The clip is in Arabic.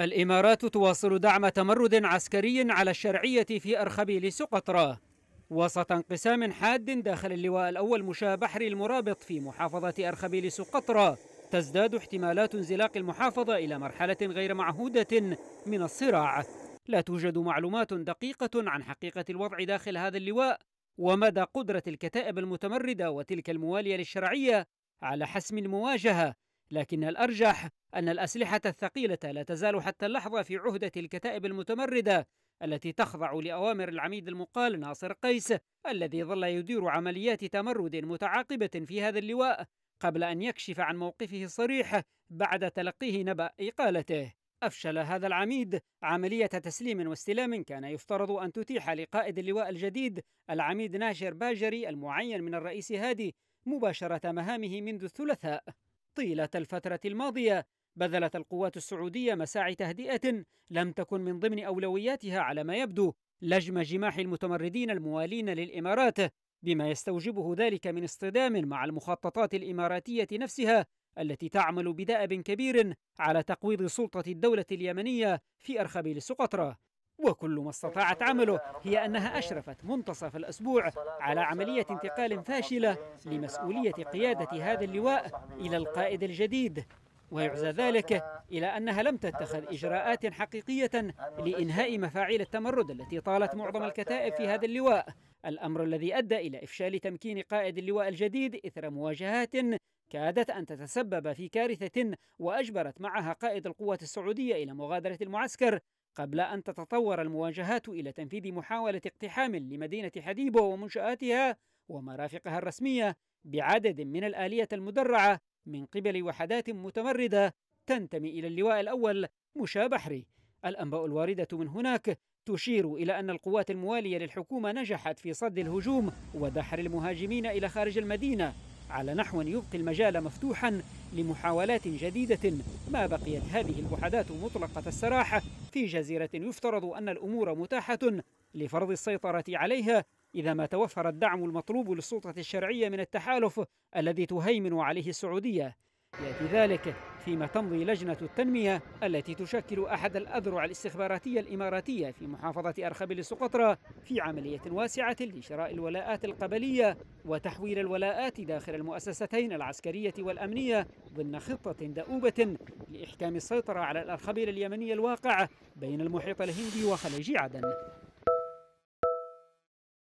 الإمارات تواصل دعم تمرد عسكري على الشرعية في أرخبيل سقطرى وسط انقسام حاد داخل اللواء الأول مشاة بحر المرابط في محافظة أرخبيل سقطرى تزداد احتمالات انزلاق المحافظة إلى مرحلة غير معهودة من الصراع لا توجد معلومات دقيقة عن حقيقة الوضع داخل هذا اللواء ومدى قدرة الكتائب المتمردة وتلك الموالية للشرعية على حسم المواجهة لكن الأرجح أن الأسلحة الثقيلة لا تزال حتى اللحظة في عهدة الكتائب المتمردة التي تخضع لأوامر العميد المقال ناصر قيس الذي ظل يدير عمليات تمرد متعاقبة في هذا اللواء قبل أن يكشف عن موقفه الصريح بعد تلقيه نبأ إقالته أفشل هذا العميد عملية تسليم واستلام كان يفترض أن تتيح لقائد اللواء الجديد العميد ناشر باجري المعين من الرئيس هادي مباشرة مهامه منذ الثلاثاء طيلة الفترة الماضية بذلت القوات السعودية مساعي تهدئة لم تكن من ضمن أولوياتها على ما يبدو لجم جماح المتمردين الموالين للإمارات بما يستوجبه ذلك من اصطدام مع المخططات الإماراتية نفسها التي تعمل بدأب كبير على تقويض سلطة الدولة اليمنية في أرخبيل سقطرى وكل ما استطاعت عمله هي أنها أشرفت منتصف الأسبوع على عملية انتقال فاشلة لمسؤولية قيادة هذا اللواء إلى القائد الجديد ويعزى ذلك إلى أنها لم تتخذ إجراءات حقيقية لإنهاء مفاعيل التمرد التي طالت معظم الكتائب في هذا اللواء الأمر الذي أدى إلى إفشال تمكين قائد اللواء الجديد إثر مواجهات كادت أن تتسبب في كارثة وأجبرت معها قائد القوات السعودية إلى مغادرة المعسكر قبل أن تتطور المواجهات إلى تنفيذ محاولة اقتحام لمدينة حديبة ومنشآتها ومرافقها الرسمية بعدد من الآلية المدرعة من قبل وحدات متمردة تنتمي إلى اللواء الأول مشا بحري الأنباء الواردة من هناك تشير إلى أن القوات الموالية للحكومة نجحت في صد الهجوم ودحر المهاجمين إلى خارج المدينة على نحو يبقي المجال مفتوحا لمحاولات جديدة ما بقيت هذه الوحدات مطلقة السراح في جزيرة يفترض أن الأمور متاحة لفرض السيطرة عليها إذا ما توفر الدعم المطلوب للسلطة الشرعية من التحالف الذي تهيمن عليه السعودية يأتي ذلك فيما تمضي لجنة التنمية التي تشكل أحد الأذرع الاستخباراتية الإماراتية في محافظة أرخبيل السقطرى في عملية واسعة لشراء الولاءات القبلية وتحويل الولاءات داخل المؤسستين العسكرية والأمنية ضمن خطة دؤوبة لإحكام السيطرة على الأرخبيل اليمنية الواقع بين المحيط الهندي وخليج عدن